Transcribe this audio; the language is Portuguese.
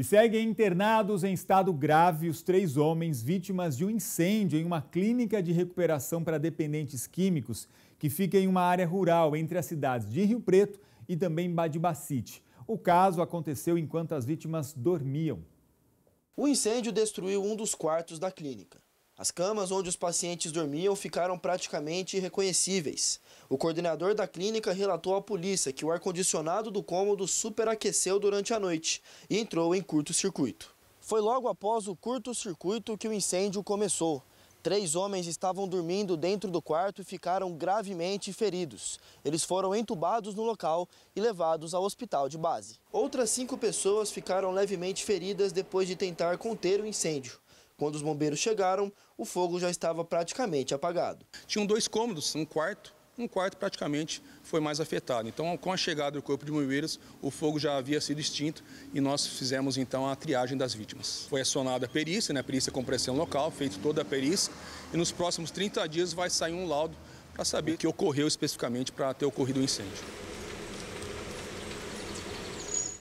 E seguem internados em estado grave os três homens vítimas de um incêndio em uma clínica de recuperação para dependentes químicos que fica em uma área rural entre as cidades de Rio Preto e também Badibacite. O caso aconteceu enquanto as vítimas dormiam. O incêndio destruiu um dos quartos da clínica. As camas onde os pacientes dormiam ficaram praticamente irreconhecíveis. O coordenador da clínica relatou à polícia que o ar-condicionado do cômodo superaqueceu durante a noite e entrou em curto-circuito. Foi logo após o curto-circuito que o incêndio começou. Três homens estavam dormindo dentro do quarto e ficaram gravemente feridos. Eles foram entubados no local e levados ao hospital de base. Outras cinco pessoas ficaram levemente feridas depois de tentar conter o incêndio. Quando os bombeiros chegaram, o fogo já estava praticamente apagado. Tinham dois cômodos, um quarto um quarto praticamente foi mais afetado. Então, com a chegada do Corpo de Bombeiros, o fogo já havia sido extinto e nós fizemos então a triagem das vítimas. Foi acionada a perícia, né, a perícia compressão local, feito toda a perícia, e nos próximos 30 dias vai sair um laudo para saber o que ocorreu especificamente para ter ocorrido o um incêndio.